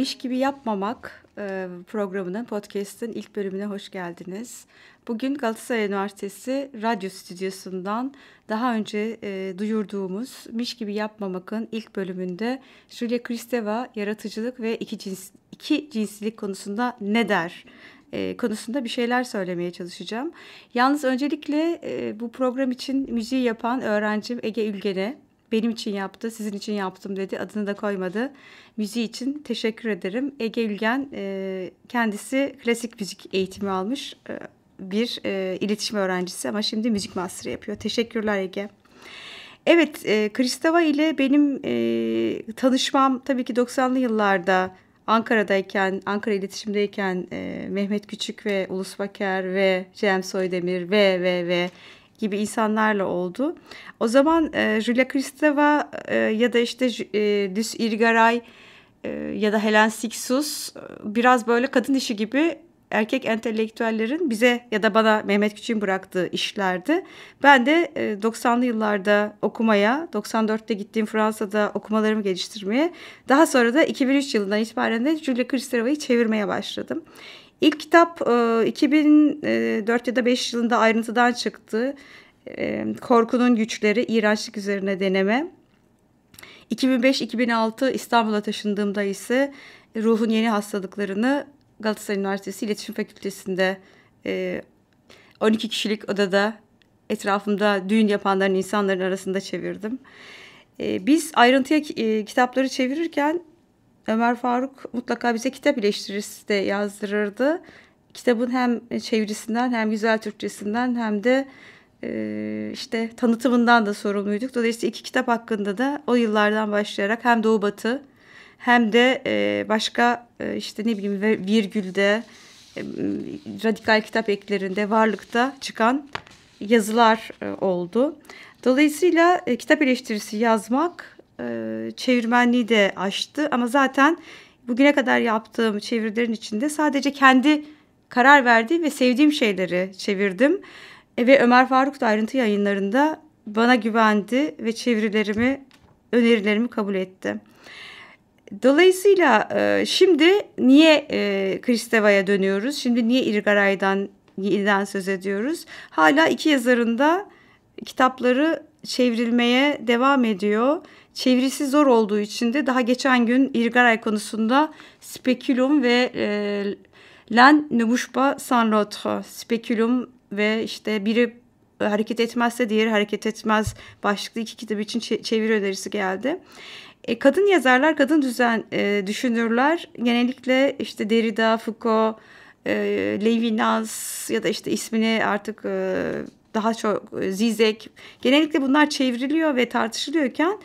Miş gibi yapmamak e, programının, podcast'in ilk bölümüne hoş geldiniz. Bugün Galatasaray Üniversitesi Radyo Stüdyosu'ndan daha önce e, duyurduğumuz Miş gibi yapmamakın ilk bölümünde Julia Kristeva yaratıcılık ve iki, cins, iki cinslilik konusunda ne der? e, konusunda bir şeyler söylemeye çalışacağım. Yalnız öncelikle e, bu program için müziği yapan öğrencim Ege Ülgen'e benim için yaptı, sizin için yaptım dedi. Adını da koymadı. Müziği için teşekkür ederim. Ege Ülgen e, kendisi klasik müzik eğitimi almış e, bir e, iletişim öğrencisi ama şimdi müzik master yapıyor. Teşekkürler Ege. Evet, e, Kristava ile benim e, tanışmam tabii ki 90'lı yıllarda Ankara'dayken, Ankara iletişimdeyken e, Mehmet Küçük ve Ulus Baker ve Cem Soydemir ve ve ve gibi insanlarla oldu. O zaman e, Julia Kristeva e, ya da işte e, Düs İrgaray e, ya da Helen Siksus e, biraz böyle kadın işi gibi erkek entelektüellerin bize ya da bana Mehmet Küçük'ün bıraktığı işlerdi. Ben de 90'lı e, yıllarda okumaya, 94'te gittiğim Fransa'da okumalarımı geliştirmeye, daha sonra da 2003 yılından itibaren de Julia Kristeva'yı çevirmeye başladım. İlk kitap 2004 e, ya da 5 yılında ayrıntıdan çıktı. E, Korkunun Güçleri, İğrençlik Üzerine Deneme. 2005-2006 İstanbul'a taşındığımda ise Ruhun Yeni Hastalıklarını Galatasaray Üniversitesi İletişim Fakültesi'nde 12 e, kişilik odada etrafımda düğün yapanların insanların arasında çevirdim. Biz ayrıntıya kitapları çevirirken Ömer Faruk mutlaka bize kitap eleştirisi de yazdırırdı. Kitabın hem çevirisinden hem güzel Türkçesinden hem de e, işte tanıtımından da sorumluyduk. Dolayısıyla iki kitap hakkında da o yıllardan başlayarak hem Doğu Batı hem de e, başka e, işte ne bileyim virgülde radikal kitap eklerinde varlıkta çıkan yazılar oldu. Dolayısıyla kitap eleştirisi yazmak e, çevirmenliği de açtı. Ama zaten bugüne kadar yaptığım çevirilerin içinde sadece kendi karar verdiğim ve sevdiğim şeyleri çevirdim. E, ve Ömer Faruk da ayrıntı yayınlarında bana güvendi ve çevirilerimi, önerilerimi kabul etti. Dolayısıyla e, şimdi niye e, Kristeva'ya dönüyoruz? Şimdi niye İrgaray'dan yeniden söz ediyoruz? Hala iki yazarında kitapları çevrilmeye devam ediyor çevirisi zor olduğu için de daha geçen gün Irgaray konusunda Speculum ve e, Len ne bouge sans l'autre. Speculum ve işte biri hareket etmezse diğeri hareket etmez başlıklı iki kitabı için çeviri önerisi geldi. E, kadın yazarlar, kadın düzen e, düşünürler. Genellikle işte Derrida, Foucault, e, Levinas ya da işte ismini artık e, daha çok e, Zizek. Genellikle bunlar çevriliyor ve tartışılıyorken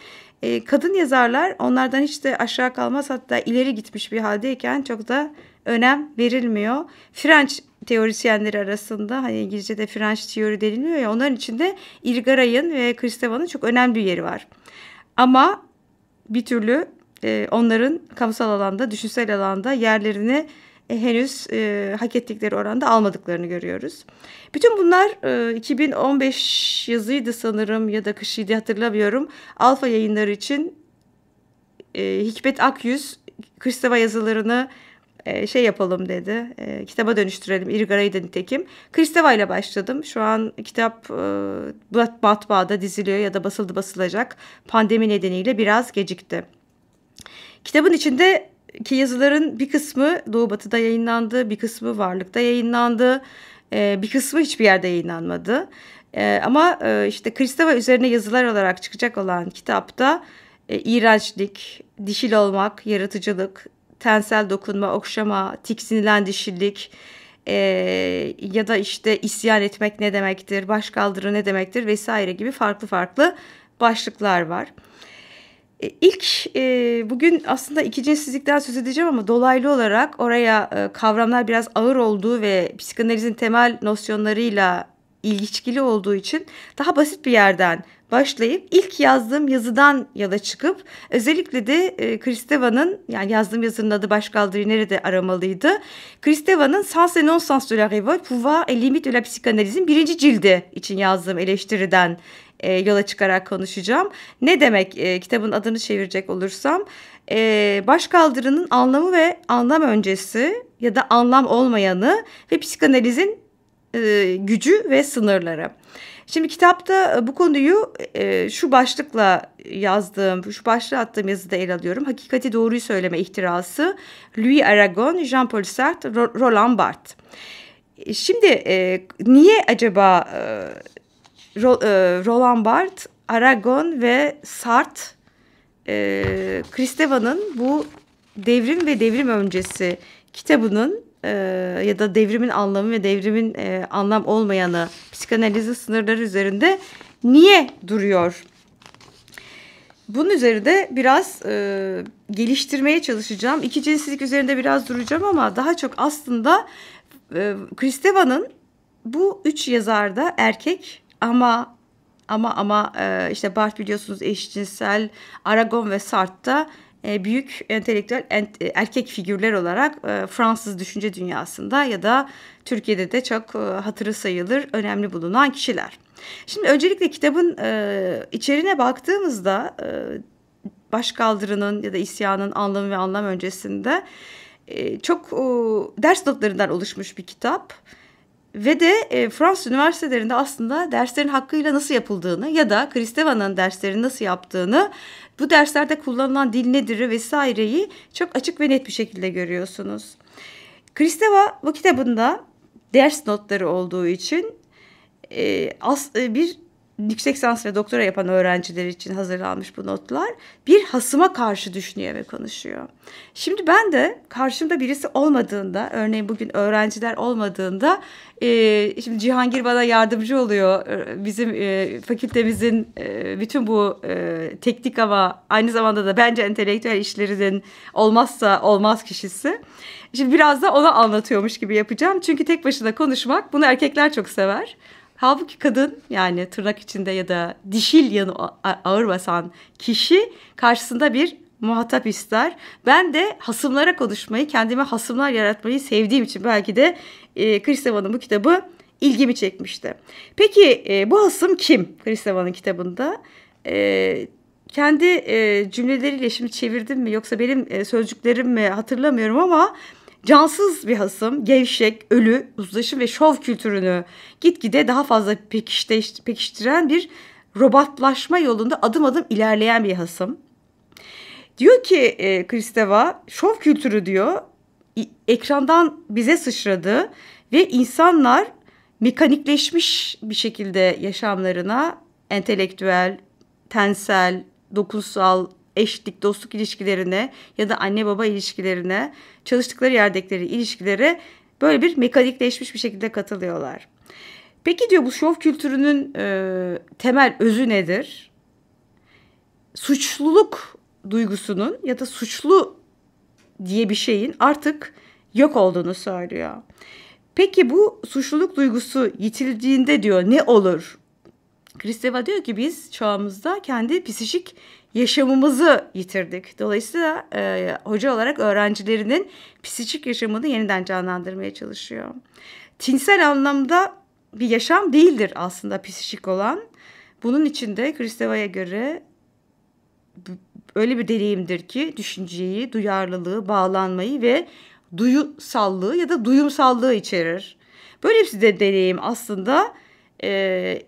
e, kadın yazarlar onlardan hiç de aşağı kalmaz hatta ileri gitmiş bir haldeyken çok da önem verilmiyor. French teorisyenleri arasında hani İngilizce'de French teori deniliyor ya onların içinde Ilgaray'ın ve Kristeva'nın çok önemli bir yeri var. Ama bir türlü e, onların kamusal alanda, düşünsel alanda yerlerini e, henüz e, hak ettikleri oranda almadıklarını görüyoruz. Bütün bunlar e, 2015 yazıydı sanırım ya da kışıydı hatırlamıyorum. Alfa yayınları için e, Hikmet Akyüz Kristeva yazılarını e, şey yapalım dedi. E, kitaba dönüştürelim. İrigara'yı da nitekim. Kristeva ile başladım. Şu an kitap e, matbaada diziliyor ya da basıldı basılacak. Pandemi nedeniyle biraz gecikti. Kitabın içinde ki yazıların bir kısmı Doğu Batı'da yayınlandı, bir kısmı Varlık'ta yayınlandı, e, bir kısmı hiçbir yerde yayınlanmadı. E, ama e, işte Kristeva üzerine yazılar olarak çıkacak olan kitapta e, iğrençlik, dişil olmak, yaratıcılık, tensel dokunma, okşama, tiksinilen dişillik e, ya da işte isyan etmek ne demektir, başkaldırı ne demektir vesaire gibi farklı farklı başlıklar var. E, ilk e, bugün aslında iki cinsizlikten söz edeceğim ama dolaylı olarak oraya e, kavramlar biraz ağır olduğu ve psikanalizin temel nosyonlarıyla ilişkili olduğu için daha basit bir yerden başlayıp ilk yazdığım yazıdan yola çıkıp özellikle de e, Kristeva'nın yani yazdığım yazının adı Başkaldırı nerede aramalıydı. Kristeva'nın Sans et non sans de la révolte, pouvoir et limite de la psychanalyse'in birinci cildi için yazdığım eleştiriden e, yola çıkarak konuşacağım. Ne demek e, kitabın adını çevirecek olursam? E, başkaldırının anlamı ve anlam öncesi ya da anlam olmayanı ve psikanalizin e, gücü ve sınırları. Şimdi kitapta e, bu konuyu e, şu başlıkla yazdığım, şu başlığı attığım yazıda ele alıyorum. Hakikati doğruyu söyleme ihtirası Louis Aragon, Jean-Paul Sartre, Roland Barthes. E, şimdi e, niye acaba e, e, Roland Barthes, Aragon ve Sartre e, Kristeva'nın bu devrim ve devrim öncesi kitabının e, ya da devrimin anlamı ve devrimin e, anlam olmayanı psikanalizin sınırları üzerinde niye duruyor? Bunun üzerinde biraz e, geliştirmeye çalışacağım. İki cinsizlik üzerinde biraz duracağım ama daha çok aslında e, Kristeva'nın bu üç yazarda erkek ama ama ama e, işte Barth biliyorsunuz eşcinsel, Aragon ve Sartre da e, büyük entelektüel ent, e, erkek figürler olarak e, Fransız düşünce dünyasında ya da Türkiye'de de çok e, hatırı sayılır önemli bulunan kişiler. Şimdi öncelikle kitabın e, içeriğine baktığımızda e, başkaldırının ya da isyanın anlamı ve anlam öncesinde e, çok e, ders notlarından oluşmuş bir kitap. Ve de e, Fransız üniversitelerinde aslında derslerin hakkıyla nasıl yapıldığını ya da Kristevan'ın derslerini nasıl yaptığını, bu derslerde kullanılan dil nedir vesaireyi çok açık ve net bir şekilde görüyorsunuz. Kristeva bu kitabında ders notları olduğu için e, as, e, bir yüksek lisans ve doktora yapan öğrenciler için hazırlanmış bu notlar bir hasıma karşı düşünüyor ve konuşuyor. Şimdi ben de karşımda birisi olmadığında örneğin bugün öğrenciler olmadığında e, şimdi Cihangir bana yardımcı oluyor. E, bizim e, fakültemizin e, bütün bu e, teknik ama aynı zamanda da bence entelektüel işlerinin olmazsa olmaz kişisi. Şimdi biraz da ona anlatıyormuş gibi yapacağım. Çünkü tek başına konuşmak bunu erkekler çok sever. Halbuki kadın yani tırnak içinde ya da dişil yanı ağır basan kişi karşısında bir muhatap ister. Ben de hasımlara konuşmayı, kendime hasımlar yaratmayı sevdiğim için belki de e, Kristeva'nın bu kitabı ilgimi çekmişti. Peki e, bu hasım kim Kristeva'nın kitabında? E, kendi e, cümleleriyle şimdi çevirdim mi yoksa benim e, sözcüklerim mi hatırlamıyorum ama Cansız bir hasım, gevşek, ölü, uzlaşım ve şov kültürünü gitgide daha fazla pekiştiren bir robotlaşma yolunda adım adım ilerleyen bir hasım. Diyor ki e, Kristeva, şov kültürü diyor ekrandan bize sıçradı ve insanlar mekanikleşmiş bir şekilde yaşamlarına entelektüel, tensel, dokunsal, eşitlik, dostluk ilişkilerine ya da anne baba ilişkilerine, çalıştıkları yerdekleri ilişkilere böyle bir mekanikleşmiş bir şekilde katılıyorlar. Peki diyor bu şov kültürünün e, temel özü nedir? Suçluluk duygusunun ya da suçlu diye bir şeyin artık yok olduğunu söylüyor. Peki bu suçluluk duygusu yitildiğinde diyor ne olur? Kristeva diyor ki biz çağımızda kendi psişik yaşamımızı yitirdik. Dolayısıyla e, hoca olarak öğrencilerinin psikolojik yaşamını yeniden canlandırmaya çalışıyor. Tinsel anlamda bir yaşam değildir aslında psikolojik olan. Bunun içinde Kristeva'ya göre öyle bir deneyimdir ki düşünceyi, duyarlılığı, bağlanmayı ve duyusallığı ya da duyumsallığı içerir. Böyle bir de deneyim aslında e,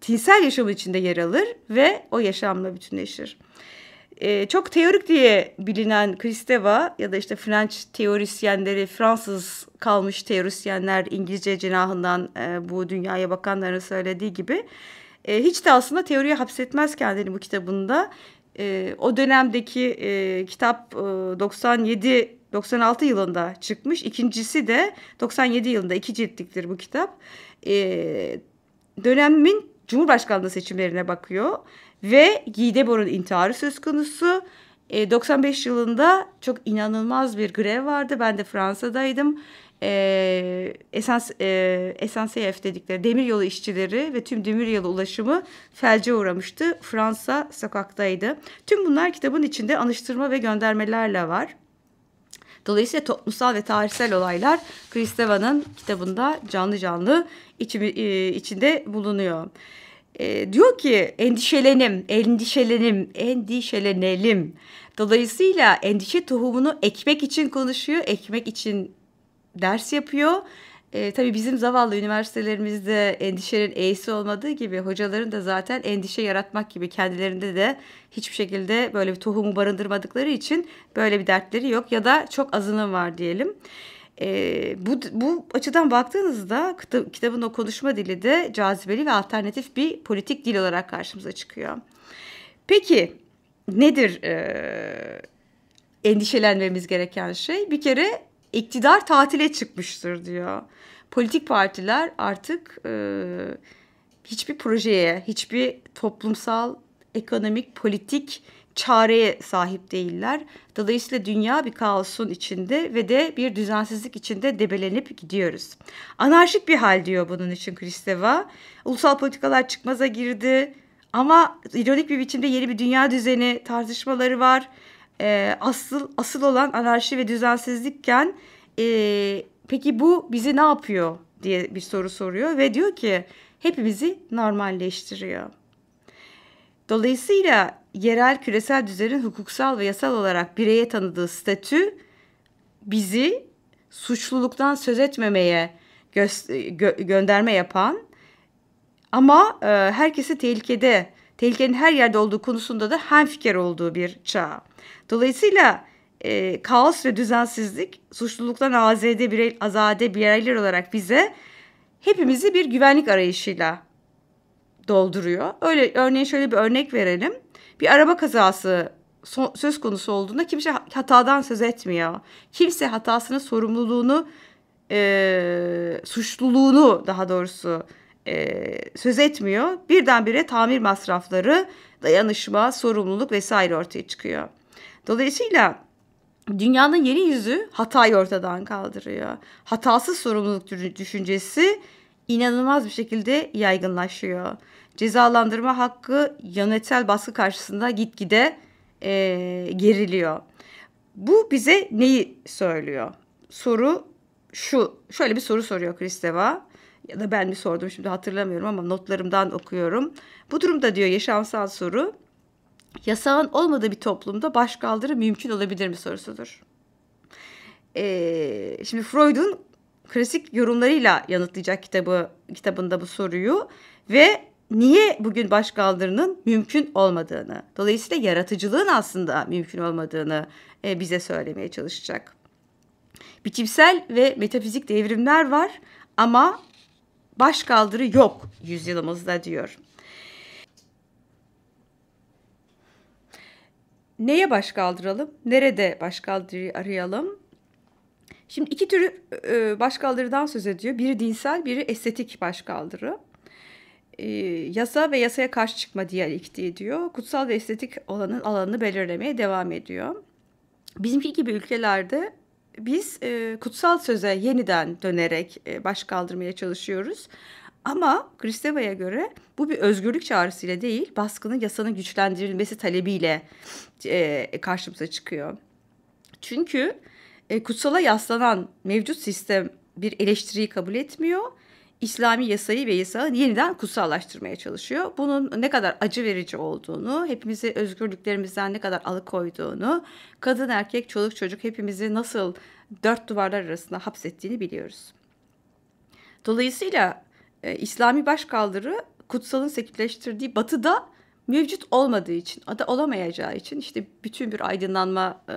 tinsel yaşam içinde yer alır ve o yaşamla bütünleşir e, çok teorik diye bilinen Kristeva ya da işte French teorisyenleri, Fransız kalmış teorisyenler İngilizce cenahından e, bu dünyaya bakanların söylediği gibi e, hiç de aslında teoriye hapsetmez kendini bu kitabında. E, o dönemdeki e, kitap e, 97 96 yılında çıkmış. İkincisi de 97 yılında iki ciltliktir bu kitap. E, dönemin Cumhurbaşkanlığı seçimlerine bakıyor ve Gidebor'un intiharı söz konusu. E, 95 yılında çok inanılmaz bir grev vardı. Ben de Fransa'daydım. E, esans e, SNCF dedikleri demiryolu işçileri ve tüm demiryolu ulaşımı felce uğramıştı. Fransa sokaktaydı. Tüm bunlar kitabın içinde anıştırma ve göndermelerle var. Dolayısıyla toplumsal ve tarihsel olaylar Kristeva'nın kitabında canlı canlı içi, e, içinde bulunuyor e, diyor ki endişelenim, endişelenim, endişelenelim. Dolayısıyla endişe tohumunu ekmek için konuşuyor, ekmek için ders yapıyor. E, tabii bizim zavallı üniversitelerimizde endişenin eğisi olmadığı gibi hocaların da zaten endişe yaratmak gibi kendilerinde de hiçbir şekilde böyle bir tohumu barındırmadıkları için böyle bir dertleri yok ya da çok azının var diyelim. E, bu, bu açıdan baktığınızda kitabın o konuşma dili de cazibeli ve alternatif bir politik dil olarak karşımıza çıkıyor. Peki nedir e, endişelenmemiz gereken şey? Bir kere iktidar tatile çıkmıştır diyor. Politik partiler artık e, hiçbir projeye, hiçbir toplumsal, ekonomik, politik çareye sahip değiller. Dolayısıyla dünya bir kaosun içinde ve de bir düzensizlik içinde debelenip gidiyoruz. Anarşik bir hal diyor bunun için Kristeva. Ulusal politikalar çıkmaza girdi ama ironik bir biçimde yeni bir dünya düzeni tartışmaları var. E, asıl asıl olan anarşi ve düzensizlikken e, peki bu bizi ne yapıyor diye bir soru soruyor ve diyor ki hepimizi normalleştiriyor. Dolayısıyla yerel küresel düzenin hukuksal ve yasal olarak bireye tanıdığı statü bizi suçluluktan söz etmemeye gö- gö- gönderme yapan ama e, herkesi tehlikede, tehlikenin her yerde olduğu konusunda da hemfikir olduğu bir çağ. Dolayısıyla e, kaos ve düzensizlik suçluluktan azade birey, azade bireyler olarak bize hepimizi bir güvenlik arayışıyla dolduruyor. Öyle örneğin şöyle bir örnek verelim. Bir araba kazası so söz konusu olduğunda kimse hatadan söz etmiyor. Kimse hatasının sorumluluğunu, e, suçluluğunu daha doğrusu e, söz etmiyor. Birdenbire tamir masrafları, dayanışma, sorumluluk vesaire ortaya çıkıyor. Dolayısıyla dünyanın yeni yüzü hatayı ortadan kaldırıyor. Hatasız sorumluluk düşüncesi inanılmaz bir şekilde yaygınlaşıyor. Cezalandırma hakkı yönetsel baskı karşısında gitgide e, geriliyor. Bu bize neyi söylüyor? Soru şu. Şöyle bir soru soruyor Kristeva ya da ben mi sordum şimdi hatırlamıyorum ama notlarımdan okuyorum. Bu durumda diyor yaşamsal soru yasağın olmadığı bir toplumda başkaldırı mümkün olabilir mi sorusudur. Ee, şimdi Freud'un klasik yorumlarıyla yanıtlayacak kitabı kitabında bu soruyu ve niye bugün başkaldırının mümkün olmadığını, dolayısıyla yaratıcılığın aslında mümkün olmadığını e, bize söylemeye çalışacak. Biçimsel ve metafizik devrimler var ama başkaldırı yok yüzyılımızda diyor. Neye başkaldıralım? Nerede başkaldırı arayalım? Şimdi iki türü e, başkaldırıdan söz ediyor. Biri dinsel, biri estetik başkaldırı. E, yasa ve yasaya karşı çıkma diyalektiği diyor. Kutsal ve estetik olanın alanını belirlemeye devam ediyor. Bizimki gibi ülkelerde biz e, kutsal söze yeniden dönerek başkaldırmaya çalışıyoruz. Ama Kristeva'ya göre bu bir özgürlük çağrısıyla değil, baskının yasanın güçlendirilmesi talebiyle e, karşımıza çıkıyor. Çünkü e, kutsala yaslanan mevcut sistem bir eleştiriyi kabul etmiyor. İslami yasayı ve yasağı yeniden kutsallaştırmaya çalışıyor. Bunun ne kadar acı verici olduğunu, hepimizi özgürlüklerimizden ne kadar alıkoyduğunu, kadın erkek çoluk çocuk hepimizi nasıl dört duvarlar arasında hapsettiğini biliyoruz. Dolayısıyla e, İslami başkaldırı kutsalın sekülerleştirdiği batıda mevcut olmadığı için, ada olamayacağı için işte bütün bir aydınlanma e,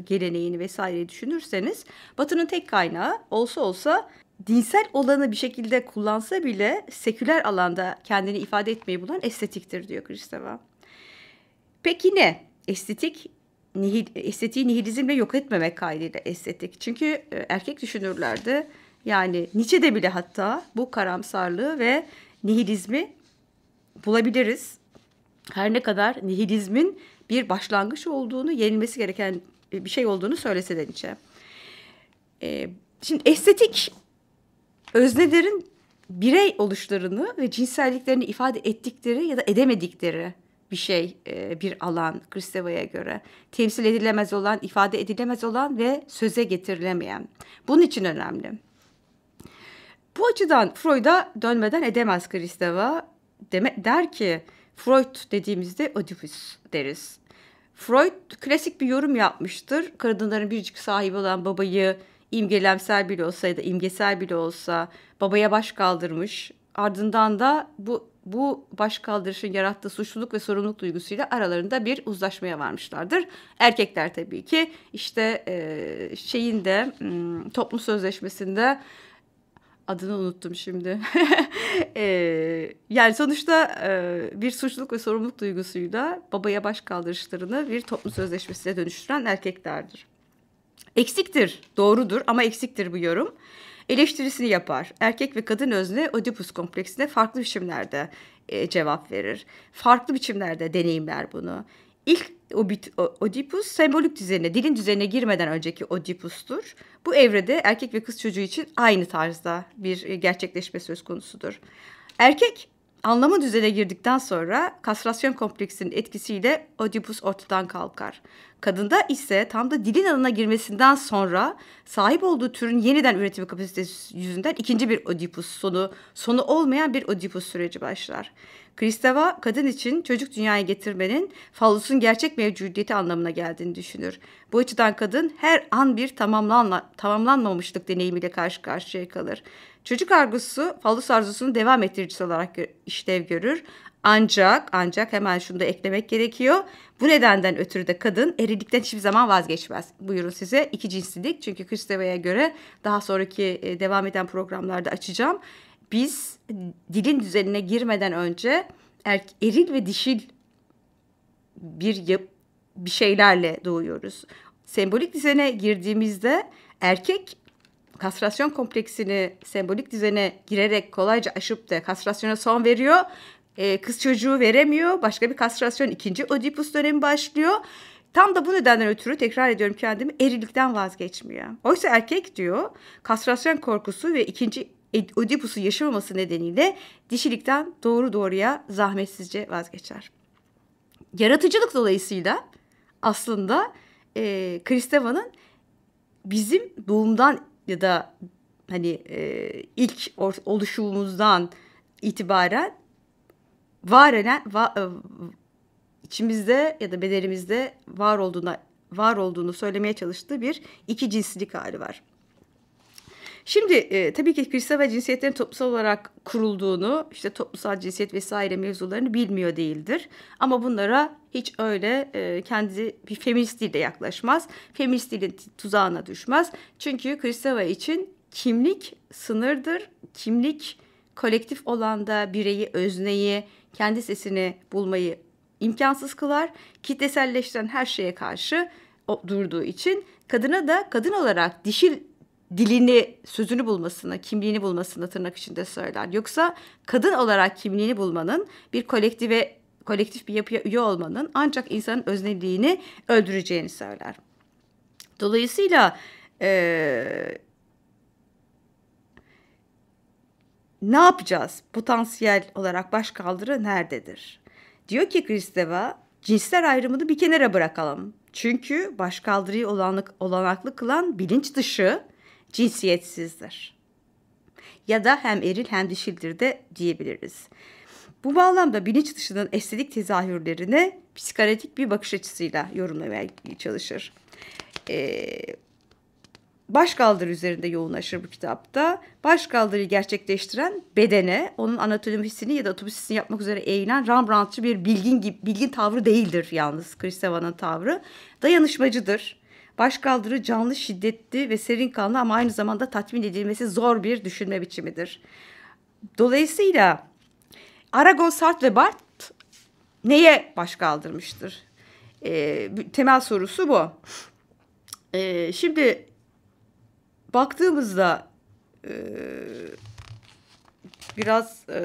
geleneğini vesaire düşünürseniz Batı'nın tek kaynağı olsa olsa dinsel olanı bir şekilde kullansa bile seküler alanda kendini ifade etmeyi bulan estetiktir diyor Kristeva. Peki ne? Estetik nihil, estetiği nihilizmle yok etmemek kaydıyla estetik. Çünkü e, erkek düşünürlerdi, yani Nietzsche'de bile hatta bu karamsarlığı ve nihilizmi bulabiliriz her ne kadar nihilizmin bir başlangıç olduğunu, yenilmesi gereken bir şey olduğunu söylese de Nietzsche. Ee, şimdi estetik öznelerin birey oluşlarını ve cinselliklerini ifade ettikleri ya da edemedikleri bir şey, e, bir alan Kristeva'ya göre. Temsil edilemez olan, ifade edilemez olan ve söze getirilemeyen. Bunun için önemli. Bu açıdan Freud'a dönmeden edemez Kristeva. Deme, der ki Freud dediğimizde Oedipus deriz. Freud klasik bir yorum yapmıştır. Kadınların biricik sahibi olan babayı imgelemsel bile olsa ya da imgesel bile olsa babaya baş kaldırmış. Ardından da bu bu baş kaldırışın yarattığı suçluluk ve sorumluluk duygusuyla aralarında bir uzlaşmaya varmışlardır. Erkekler tabii ki işte e, şeyin hmm, toplum sözleşmesinde adını unuttum şimdi. e, yani sonuçta e, bir suçluluk ve sorumluluk duygusuyla babaya baş kaldırışlarını bir toplum sözleşmesine dönüştüren erkeklerdir. Eksiktir, doğrudur ama eksiktir bu yorum. Eleştirisini yapar. Erkek ve kadın özne Oedipus kompleksine farklı biçimlerde e, cevap verir. Farklı biçimlerde deneyimler bunu. İlk Oedipus sembolik düzenine, dilin düzenine girmeden önceki Oedipus'tur. Bu evrede erkek ve kız çocuğu için aynı tarzda bir gerçekleşme söz konusudur. Erkek Anlama düzene girdikten sonra kastrasyon kompleksinin etkisiyle Oedipus ortadan kalkar. Kadında ise tam da dilin alanına girmesinden sonra sahip olduğu türün yeniden üretimi kapasitesi yüzünden ikinci bir Oedipus sonu, sonu olmayan bir Oedipus süreci başlar. Kristeva kadın için çocuk dünyaya getirmenin fallusun gerçek mevcudiyeti anlamına geldiğini düşünür. Bu açıdan kadın her an bir tamamlanma, tamamlanmamışlık deneyimiyle karşı karşıya kalır. Çocuk arzusu fallus arzusunu devam ettiricisi olarak işlev görür. Ancak ancak hemen şunu da eklemek gerekiyor. Bu nedenden ötürü de kadın erilikten hiçbir zaman vazgeçmez. Buyurun size iki cinslilik. Çünkü Kristeva'ya göre daha sonraki e, devam eden programlarda açacağım. Biz dilin düzenine girmeden önce er, eril ve dişil bir yap, bir şeylerle doğuyoruz. Sembolik düzene girdiğimizde erkek kastrasyon kompleksini sembolik düzene girerek kolayca aşıp da kastrasyona son veriyor. Ee, kız çocuğu veremiyor. Başka bir kastrasyon ikinci Oedipus dönemi başlıyor. Tam da bu nedenden ötürü tekrar ediyorum kendimi erilikten vazgeçmiyor. Oysa erkek diyor kastrasyon korkusu ve ikinci Oedipus'u yaşamaması nedeniyle dişilikten doğru doğruya zahmetsizce vazgeçer. Yaratıcılık dolayısıyla aslında e, Kristeva'nın bizim doğumdan ya da hani e, ilk oluşumumuzdan itibaren var eden va, e, içimizde ya da bedenimizde var olduğuna var olduğunu söylemeye çalıştığı bir iki cinsilik hali var. Şimdi e, tabii ki kişisel ve cinsiyetlerin toplumsal olarak kurulduğunu, işte toplumsal cinsiyet vesaire mevzularını bilmiyor değildir. Ama bunlara hiç öyle e, kendi bir feminist dille yaklaşmaz. Feminist dilin tuzağına düşmez. Çünkü Kristeva için kimlik sınırdır. Kimlik kolektif olanda bireyi, özneyi, kendi sesini bulmayı imkansız kılar. Kitleselleştiren her şeye karşı durduğu için kadına da kadın olarak dişil dilini, sözünü bulmasını, kimliğini bulmasını tırnak içinde söyler. Yoksa kadın olarak kimliğini bulmanın bir kolektive kolektif bir yapıya üye olmanın ancak insanın özneliğini öldüreceğini söyler. Dolayısıyla e, ne yapacağız? Potansiyel olarak baş kaldırı nerededir? Diyor ki Kristeva, cinsler ayrımını bir kenara bırakalım. Çünkü başkaldırıyı olanlık, olanaklı kılan bilinç dışı cinsiyetsizdir. Ya da hem eril hem dişildir de diyebiliriz. Bu bağlamda bilinç dışının estetik tezahürlerini psikanalitik bir bakış açısıyla yorumlamaya çalışır. Ee, başkaldır üzerinde yoğunlaşır bu kitapta. Başkaldırı gerçekleştiren bedene, onun anatomisini ya da otomisini yapmak üzere eğilen Rembrandtçı bir bilgin gibi, bilgin tavrı değildir yalnız Kristeva'nın tavrı. Dayanışmacıdır. Başkaldırı canlı, şiddetli ve serin kanlı ama aynı zamanda tatmin edilmesi zor bir düşünme biçimidir. Dolayısıyla Aragon, Sartre ve Bart neye başkaldırmıştır? E, temel sorusu bu. E, şimdi baktığımızda e, biraz e,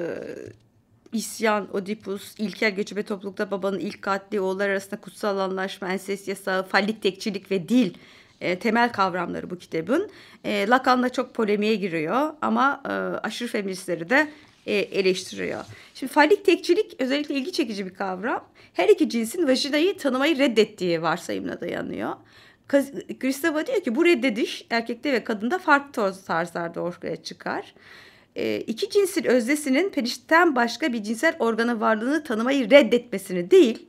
İsyan, Oedipus, ilkel göçebe toplulukta babanın ilk katli, oğullar arasında kutsal anlaşma, ensest yasağı, fallik tekçilik ve dil e, temel kavramları bu kitabın. E, Lacan'la çok polemiğe giriyor ama e, aşırı feministleri de e, eleştiriyor. Şimdi fallik tekçilik özellikle ilgi çekici bir kavram. Her iki cinsin vajinayı tanımayı reddettiği varsayımına dayanıyor. Kristeva diyor ki bu reddediş erkekte ve kadında farklı tarzlarda ortaya çıkar. E, iki cinsin özdesinin perişten başka bir cinsel organa varlığını tanımayı reddetmesini değil,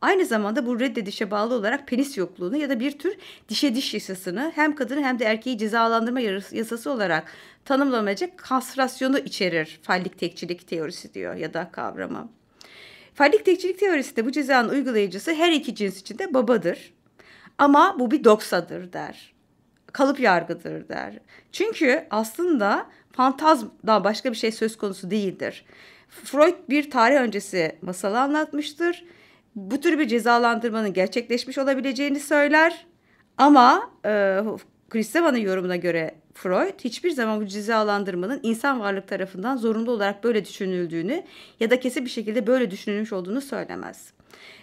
aynı zamanda bu reddedişe bağlı olarak penis yokluğunu ya da bir tür dişe diş yasasını hem kadını hem de erkeği cezalandırma yasası olarak tanımlanacak kastrasyonu içerir fallik tekçilik teorisi diyor ya da kavramı. Fallik tekçilik teorisinde bu cezanın uygulayıcısı her iki cins için de babadır. Ama bu bir doksadır der kalıp yargıdır der. Çünkü aslında fantazmadan başka bir şey söz konusu değildir. Freud bir tarih öncesi masalı anlatmıştır. Bu tür bir cezalandırmanın gerçekleşmiş olabileceğini söyler. Ama e, Kristeva'nın yorumuna göre Freud hiçbir zaman bu cezalandırmanın insan varlık tarafından zorunlu olarak böyle düşünüldüğünü ya da kesin bir şekilde böyle düşünülmüş olduğunu söylemez.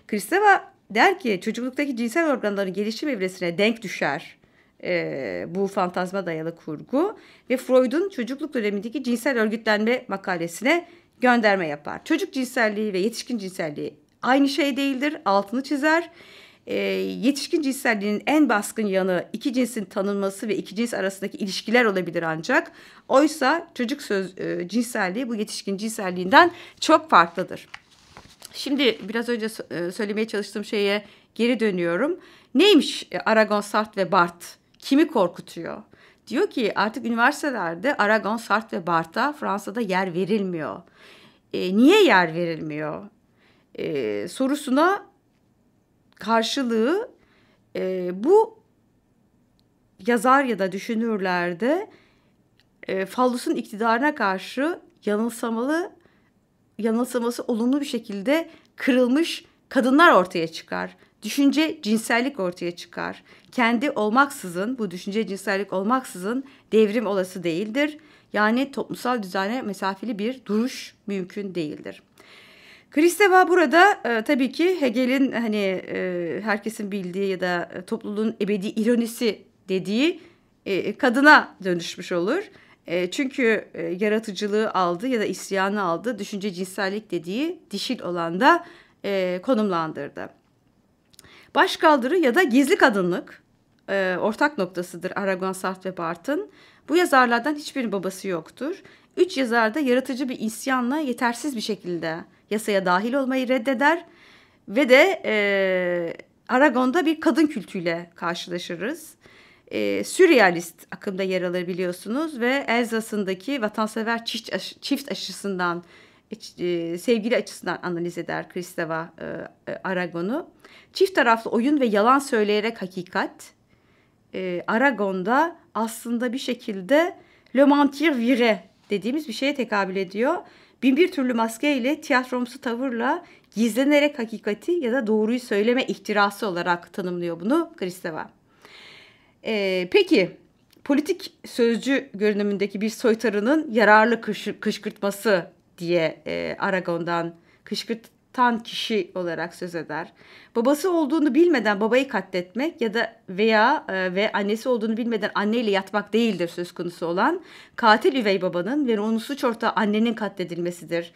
Kristeva der ki çocukluktaki cinsel organların gelişim evresine denk düşer e, bu fantazma dayalı kurgu ve Freud'un çocukluk dönemindeki cinsel örgütlenme makalesine gönderme yapar. Çocuk cinselliği ve yetişkin cinselliği aynı şey değildir, altını çizer. E, yetişkin cinselliğinin en baskın yanı iki cinsin tanınması ve iki cins arasındaki ilişkiler olabilir ancak. Oysa çocuk söz e, cinselliği bu yetişkin cinselliğinden çok farklıdır. Şimdi biraz önce e, söylemeye çalıştığım şeye geri dönüyorum. Neymiş e, Aragon, Sartre ve Bart? kimi korkutuyor? Diyor ki artık üniversitelerde Aragon, Sartre ve Barta Fransa'da yer verilmiyor. E, niye yer verilmiyor? E, sorusuna karşılığı e, bu yazar ya da düşünürlerde e, Fallus'un iktidarına karşı yanılsamalı, yanılsaması olumlu bir şekilde kırılmış kadınlar ortaya çıkar. Düşünce cinsellik ortaya çıkar. Kendi olmaksızın, bu düşünce cinsellik olmaksızın devrim olası değildir. Yani toplumsal düzene mesafeli bir duruş mümkün değildir. Kristeva burada e, tabii ki Hegel'in hani e, herkesin bildiği ya da e, topluluğun ebedi ironisi dediği e, kadına dönüşmüş olur. E, çünkü e, yaratıcılığı aldı ya da isyanı aldı. Düşünce cinsellik dediği dişil olan da e, konumlandırdı. Başkaldırı ya da gizli kadınlık e, ortak noktasıdır Aragon Sartre ve Bart'ın. Bu yazarlardan hiçbir babası yoktur. Üç yazar da yaratıcı bir isyanla yetersiz bir şekilde yasaya dahil olmayı reddeder ve de e, Aragon'da bir kadın kültüyle karşılaşırız. E, sürrealist akımda yer alır biliyorsunuz ve Elzas'ındaki vatansever çift, aşı, çift aşısından e, sevgili açısından analiz eder Kristeva e, e, Aragon'u. Çift taraflı oyun ve yalan söyleyerek hakikat. Aragon'da aslında bir şekilde Le Mentir Vire dediğimiz bir şeye tekabül ediyor. Binbir türlü maske ile tiyatromsu tavırla gizlenerek hakikati ya da doğruyu söyleme ihtirası olarak tanımlıyor bunu Kristeva. Ee, peki politik sözcü görünümündeki bir soytarının yararlı kış, kışkırtması diye e, Aragon'dan kışkırtan kişi olarak söz eder. Babası olduğunu bilmeden babayı katletmek ya da veya e, ve annesi olduğunu bilmeden anneyle yatmak değildir söz konusu olan katil üvey babanın ve onun suç ortağı annenin katledilmesidir.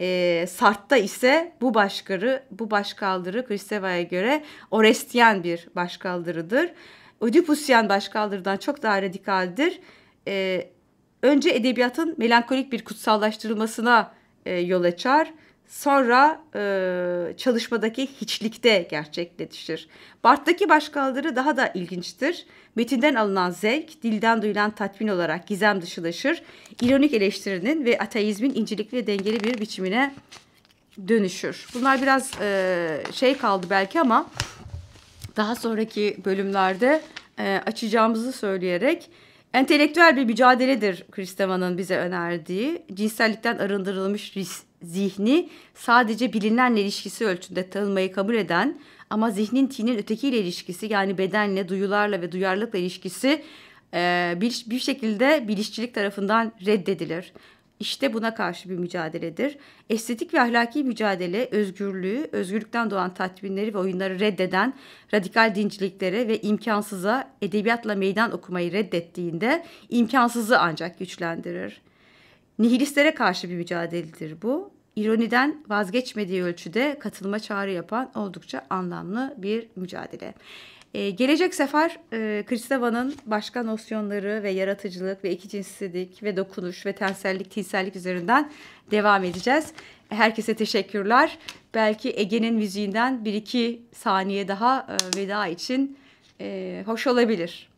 E, Sart'ta ise bu başkarı, bu başkaldırı Kristeva'ya göre Orestiyan bir başkaldırıdır. Ödipusyen başkaldırıdan çok daha radikaldir. E, önce edebiyatın melankolik bir kutsallaştırılmasına e, yol açar. Sonra e, çalışmadaki hiçlikte gerçekleşir. Bart'taki başkaldırı daha da ilginçtir. Metinden alınan zevk, dilden duyulan tatmin olarak gizem dışılaşır. İronik eleştirinin ve ateizmin incelikli ve dengeli bir biçimine dönüşür. Bunlar biraz e, şey kaldı belki ama daha sonraki bölümlerde e, açacağımızı söyleyerek Entelektüel bir mücadeledir Kristeva'nın bize önerdiği. Cinsellikten arındırılmış zihni sadece bilinenle ilişkisi ölçünde tanımayı kabul eden ama zihnin tinin ötekiyle ilişkisi yani bedenle, duyularla ve duyarlılıkla ilişkisi bir, bir şekilde bilişçilik tarafından reddedilir. İşte buna karşı bir mücadeledir. Estetik ve ahlaki mücadele özgürlüğü, özgürlükten doğan tatminleri ve oyunları reddeden radikal dinciliklere ve imkansıza edebiyatla meydan okumayı reddettiğinde imkansızı ancak güçlendirir. Nihilistlere karşı bir mücadeledir bu. İroniden vazgeçmediği ölçüde katılma çağrı yapan oldukça anlamlı bir mücadele. Ee, gelecek sefer e, Kristeva'nın başka nosyonları ve yaratıcılık ve iki cinslilik ve dokunuş ve tensellik, tinsellik üzerinden devam edeceğiz. Herkese teşekkürler. Belki Ege'nin müziğinden bir iki saniye daha e, veda için e, hoş olabilir.